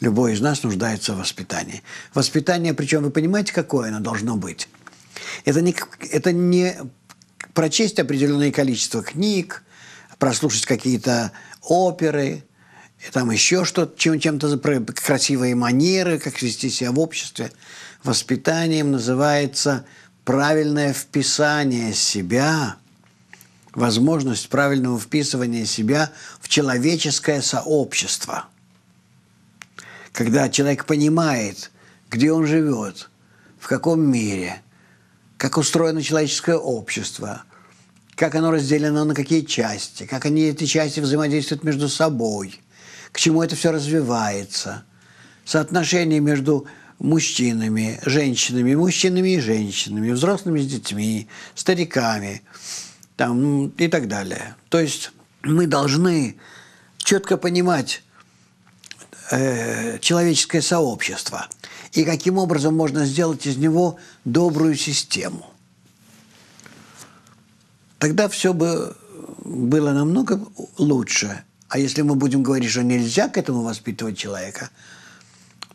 Любой из нас нуждается в воспитании. Воспитание, причем вы понимаете, какое оно должно быть? Это не, это не прочесть определенное количество книг, прослушать какие-то оперы, там еще что-то, чем, чем-то красивые манеры, как вести себя в обществе. Воспитанием называется правильное вписание себя, возможность правильного вписывания себя в человеческое сообщество – когда человек понимает, где он живет, в каком мире, как устроено человеческое общество, как оно разделено на какие части, как они, эти части взаимодействуют между собой, к чему это все развивается, соотношение между мужчинами, женщинами, мужчинами и женщинами, взрослыми с детьми, стариками там, ну, и так далее. То есть мы должны четко понимать, э, человеческое сообщество и каким образом можно сделать из него добрую систему. Тогда все бы было намного лучше. А если мы будем говорить, что нельзя к этому воспитывать человека,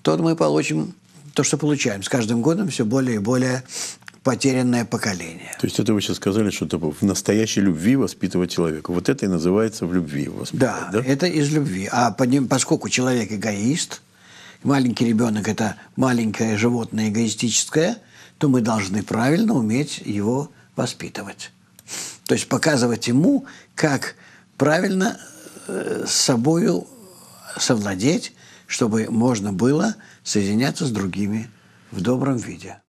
то мы получим то, что получаем. С каждым годом все более и более потерянное поколение. То есть это вы сейчас сказали, что типа, в настоящей любви воспитывать человека. Вот это и называется в любви воспитывать, да? Да, это из любви. А поскольку человек эгоист, маленький ребенок – это маленькое животное эгоистическое, то мы должны правильно уметь его воспитывать. То есть показывать ему, как правильно э, с собою совладеть, чтобы можно было соединяться с другими в добром виде.